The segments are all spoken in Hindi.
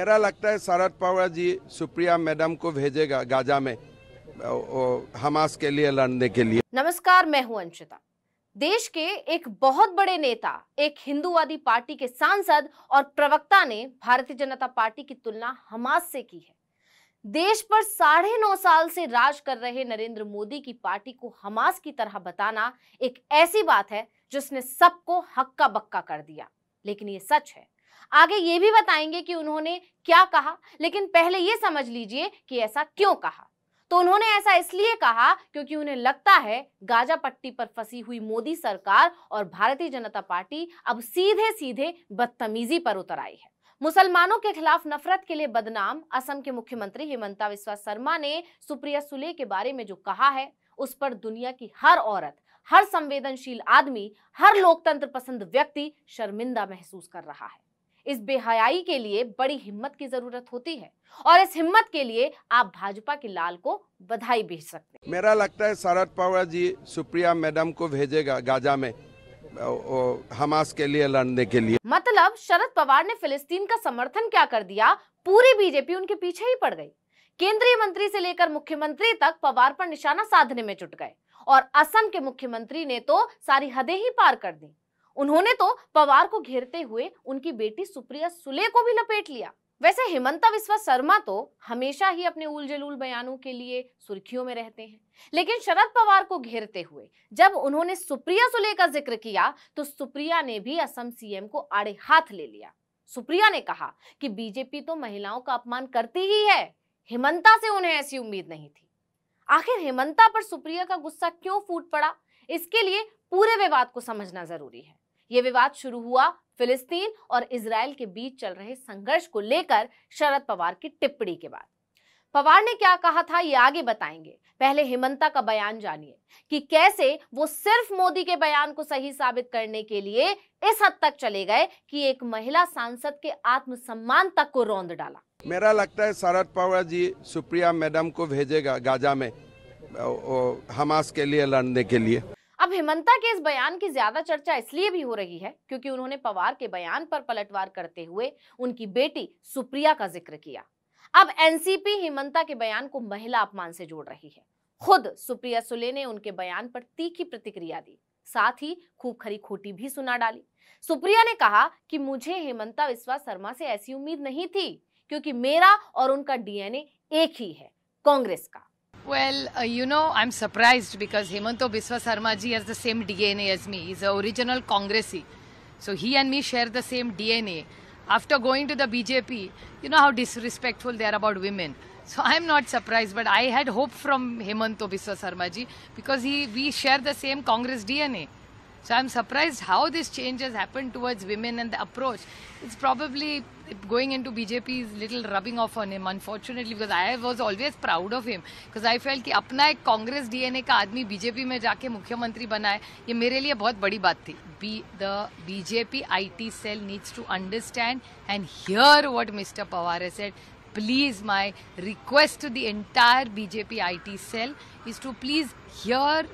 मेरा लगता है शरद पवार जी सुप्रिया मैडम को भेजेगा गाजा में हमास के लिए लड़ने के लिए नमस्कार मैं हूं अंशिता देश के एक बहुत बड़े नेता एक हिंदूवादी पार्टी के सांसद और प्रवक्ता ने भारतीय जनता पार्टी की तुलना हमास से की है देश पर साढ़े नौ साल से राज कर रहे नरेंद्र मोदी की पार्टी को हमास की तरह बताना एक ऐसी बात है जिसने सबको हक्का बक्का कर दिया लेकिन ये सच है आगे ये भी बताएंगे कि उन्होंने क्या कहा लेकिन पहले ये समझ लीजिए कि ऐसा क्यों कहा तो उन्होंने ऐसा इसलिए कहा क्योंकि उन्हें लगता है गाजा पट्टी पर फंसी हुई मोदी सरकार और भारतीय जनता पार्टी अब सीधे सीधे बदतमीजी पर उतर आई है मुसलमानों के खिलाफ नफरत के लिए बदनाम असम के मुख्यमंत्री हेमंता विश्वा शर्मा ने सुप्रिया सुले के बारे में जो कहा है उस पर दुनिया की हर औरत हर संवेदनशील आदमी हर लोकतंत्र पसंद व्यक्ति शर्मिंदा महसूस कर रहा है इस बेहयाई के लिए बड़ी हिम्मत की जरूरत होती है और इस हिम्मत के लिए आप भाजपा के लाल को बधाई भेज सकते हैं मेरा लगता है शरद पवार जी सुप्रिया मैडम को भेजेगा गाजा में हमास के लिए लड़ने के लिए मतलब शरद पवार ने फिलिस्तीन का समर्थन क्या कर दिया पूरी बीजेपी उनके पीछे ही पड़ गई केंद्रीय मंत्री से लेकर मुख्यमंत्री तक पवार पर निशाना साधने में जुट गए और असम के मुख्यमंत्री ने तो सारी हदें ही पार कर दी उन्होंने तो पवार को घेरते हुए उनकी बेटी सुप्रिया सुले को भी लपेट लिया वैसे हिमंता विश्वा शर्मा तो हमेशा ही अपने उलझलूल बयानों के लिए सुर्खियों में रहते हैं लेकिन शरद पवार को घेरते हुए जब उन्होंने सुप्रिया सुले का जिक्र किया तो सुप्रिया ने भी असम सीएम को आड़े हाथ ले लिया सुप्रिया ने कहा कि बीजेपी तो महिलाओं का अपमान करती ही है हिमंता से उन्हें ऐसी उम्मीद नहीं थी आखिर हिमंता पर सुप्रिया का गुस्सा क्यों फूट पड़ा इसके लिए पूरे विवाद को समझना जरूरी है ये विवाद शुरू हुआ फिलिस्तीन और इसराइल के बीच चल रहे संघर्ष को लेकर शरद पवार की टिप्पणी के बाद पवार ने क्या कहा था ये आगे बताएंगे पहले हेमंता का बयान जानिए कि कैसे वो सिर्फ मोदी के बयान को सही साबित करने के लिए इस हद तक चले गए कि एक महिला सांसद के आत्मसम्मान तक को रौंद डाला मेरा लगता है शरद पवार जी सुप्रिया मैडम को भेजेगा गाजा में हमास के लिए लड़ने के लिए अब हेमंता के इस बयान की ज्यादा चर्चा इसलिए भी हो रही है क्योंकि उन्होंने पवार के बयान पर पलटवार करते हुए उनकी बेटी सुप्रिया का जिक्र किया अब एनसीपी हेमंता के बयान को महिला अपमान से जोड़ रही है खुद सुप्रिया सुले ने उनके बयान पर तीखी प्रतिक्रिया दी साथ ही खूब खरी खोटी भी सुना डाली सुप्रिया ने कहा कि मुझे हेमंता विश्वास शर्मा से ऐसी उम्मीद नहीं थी क्योंकि मेरा और उनका डीएनए एक ही है कांग्रेस का Well, uh, you know, I'm surprised because Hemanto Biswa Sarma ji has the same DNA as me. He's an original Congressi, So he and me share the same DNA. After going to the BJP, you know how disrespectful they are about women. So I'm not surprised, but I had hope from Hemanto Biswa Sarma ji because he, we share the same Congress DNA. So I'm surprised how this change has happened towards women and the approach. It's probably going into BJP's little rubbing off on him, unfortunately, because I was always proud of him. Because I felt कि अपना एक कांग्रेस डीएनए का आदमी बीजेपी में जाके मुख्यमंत्री बना है ये मेरे लिए बहुत बड़ी बात थी The BJP IT cell needs to understand and hear what Mr. Pawar Pawar please my request to the entire BJP IT cell is to please hear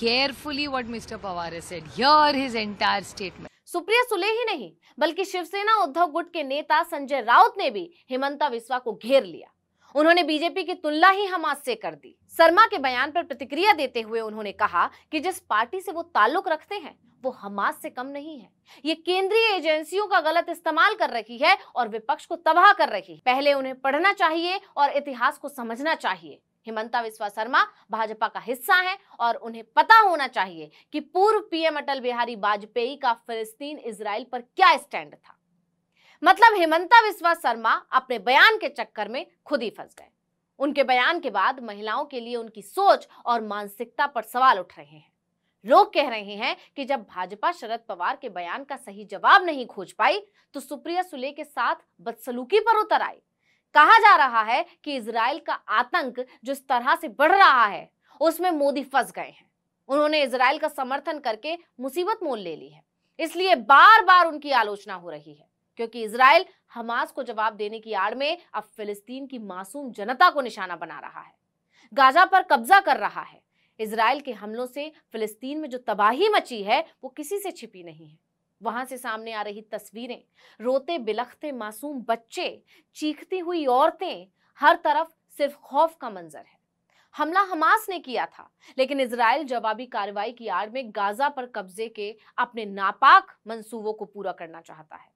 carefully what Mr. Pawar has said. Here his entire statement. Supriya Sule ही नहीं बल्कि शिवसेना उद्धव गुट के नेता संजय राउत ने भी हेमंता विश्वा को घेर लिया उन्होंने बीजेपी की तुलना ही हमास से कर दी शर्मा के बयान पर प्रतिक्रिया देते हुए उन्होंने कहा कि जिस पार्टी से वो ताल्लुक रखते हैं वो हमास से कम नहीं है ये केंद्रीय एजेंसियों का गलत इस्तेमाल कर रही है और विपक्ष को तबाह कर रही है पहले उन्हें पढ़ना चाहिए और इतिहास को समझना चाहिए हिमंता विश्वा शर्मा भाजपा का हिस्सा हैं और उन्हें पता होना चाहिए कि पूर्व पीएम अटल बिहारी वाजपेयी का फिलिस्तीन इसराइल पर क्या स्टैंड था मतलब हिमंता विश्वा शर्मा अपने बयान के चक्कर में खुद ही फंस गए उनके बयान के बाद महिलाओं के लिए उनकी सोच और मानसिकता पर सवाल उठ रहे हैं लोग कह रहे हैं कि जब भाजपा शरद पवार के बयान का सही जवाब नहीं खोज पाई तो सुप्रिया सुले के साथ बदसलूकी पर उतर आई कहा जा रहा है कि इसराइल का आतंक जिस तरह से बढ़ रहा है उसमें मोदी फंस गए हैं उन्होंने इसराइल का समर्थन करके मुसीबत मोल ले ली है इसलिए बार बार उनकी आलोचना हो रही है क्योंकि इसराइल हमास को जवाब देने की आड़ में अब फिलिस्तीन की मासूम जनता को निशाना बना रहा है गाजा पर कब्जा कर रहा है इसराइल के हमलों से फिलिस्तीन में जो तबाही मची है वो किसी से छिपी नहीं है वहां से सामने आ रही तस्वीरें रोते बिलखते मासूम बच्चे चीखती हुई औरतें हर तरफ सिर्फ खौफ का मंजर है हमला हमास ने किया था लेकिन इसराइल जवाबी कार्रवाई की आड़ में गाजा पर कब्जे के अपने नापाक मंसूबों को पूरा करना चाहता है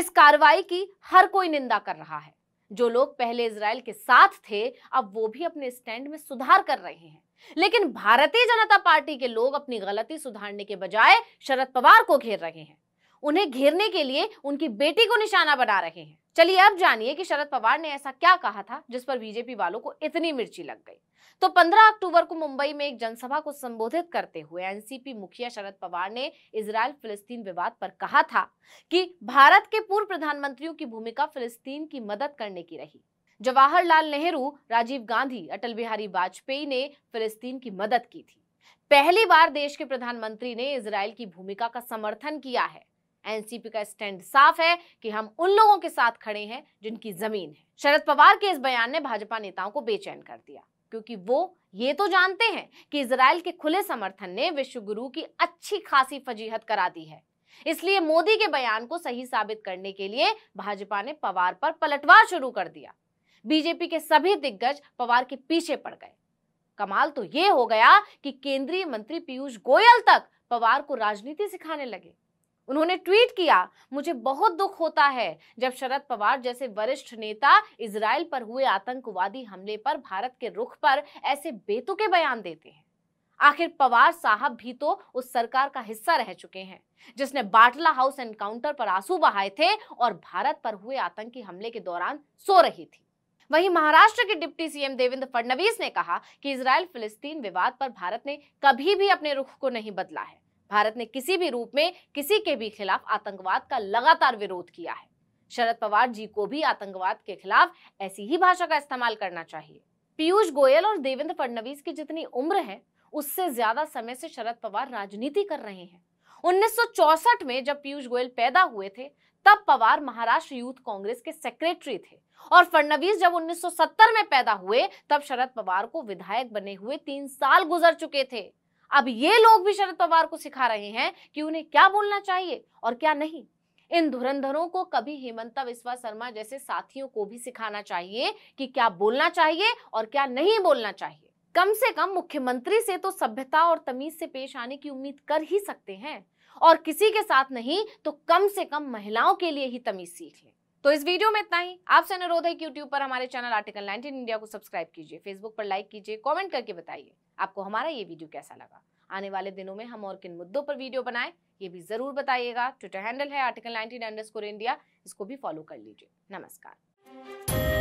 इस कार्रवाई की हर कोई निंदा कर रहा है जो लोग पहले इसराइल के साथ थे अब वो भी अपने स्टैंड में सुधार कर रहे हैं लेकिन भारतीय जनता पार्टी के लोग अपनी गलती सुधारने के बजाय शरद पवार को घेर रहे हैं उन्हें घेरने के लिए उनकी बेटी को निशाना बना रहे हैं चलिए अब जानिए कि शरद पवार ने ऐसा क्या कहा था जिस पर बीजेपी वालों को इतनी मिर्ची लग गई तो 15 अक्टूबर को मुंबई में एक जनसभा को संबोधित करते हुए एनसीपी मुखिया शरद पवार ने इसराइल फिलिस्तीन विवाद पर कहा था कि भारत के पूर्व प्रधानमंत्रियों की भूमिका फिलिस्तीन की मदद करने की रही जवाहरलाल नेहरू राजीव गांधी अटल बिहारी वाजपेयी ने फिलिस्तीन की मदद की थी पहली बार देश के प्रधानमंत्री ने इसराइल की भूमिका का समर्थन किया है एनसीपी का स्टैंड साफ है कि हम उन लोगों के साथ खड़े हैं जिनकी जमीन है शरद पवार के इस बयान ने भाजपा नेताओं को बेचैन कर दिया क्योंकि वो ये तो जानते हैं कि इसराइल के खुले समर्थन ने विश्व गुरु की अच्छी खासी फजीहत करा दी है इसलिए मोदी के बयान को सही साबित करने के लिए भाजपा ने पवार पर पलटवार शुरू कर दिया बीजेपी के सभी दिग्गज पवार के पीछे पड़ गए कमाल तो ये हो गया कि केंद्रीय मंत्री पीयूष गोयल तक पवार को राजनीति सिखाने लगे उन्होंने ट्वीट किया मुझे बहुत दुख होता है जब शरद पवार जैसे वरिष्ठ नेता इसराइल पर हुए आतंकवादी हमले पर भारत के रुख पर ऐसे बेतुके बयान देते हैं आखिर पवार साहब भी तो उस सरकार का हिस्सा रह चुके हैं जिसने बाटला हाउस एनकाउंटर पर आंसू बहाए थे और भारत पर हुए आतंकी हमले के दौरान सो रही थी वहीं महाराष्ट्र के डिप्टी सीएम देवेंद्र फडणवीस ने कहा कि इसराइल फिलिस्तीन विवाद पर भारत ने कभी भी अपने रुख को नहीं बदला है भारत ने किसी भी रूप में किसी के भी खिलाफ आतंकवाद का लगातार विरोध किया है शरद पवार जी को भी आतंकवाद के खिलाफ ऐसी ही भाषा का इस्तेमाल करना चाहिए पीयूष गोयल और देवेंद्र फडणवीस की जितनी उम्र है उससे ज्यादा समय से शरद पवार राजनीति कर रहे हैं 1964 में जब पीयूष गोयल पैदा हुए थे तब पवार महाराष्ट्र यूथ कांग्रेस के सेक्रेटरी थे और फडणवीस जब 1970 में पैदा हुए तब शरद पवार को विधायक बने हुए तीन साल गुजर चुके थे अब ये लोग भी शरद पवार को सिखा रहे हैं कि उन्हें क्या बोलना चाहिए और क्या नहीं इन धुरंधरों को कभी हेमंता विश्वा शर्मा जैसे साथियों को भी सिखाना चाहिए कि क्या बोलना चाहिए और क्या नहीं बोलना चाहिए कम से कम मुख्यमंत्री से तो सभ्यता और तमीज से पेश आने की उम्मीद कर ही सकते हैं और किसी के साथ नहीं तो कम से कम महिलाओं के लिए ही तमीज सीख लें तो इस वीडियो में इतना ही आपसे अनुरोध है कि यूट्यूब पर हमारे चैनल आर्टिकल 19 इंडिया को सब्सक्राइब कीजिए फेसबुक पर लाइक कीजिए कमेंट करके बताइए आपको हमारा ये वीडियो कैसा लगा आने वाले दिनों में हम और किन मुद्दों पर वीडियो बनाएं ये भी जरूर बताइएगा ट्विटर हैंडल है आर्टिकल नाइनटीन अंडर इंडिया इसको भी फॉलो कर लीजिए नमस्कार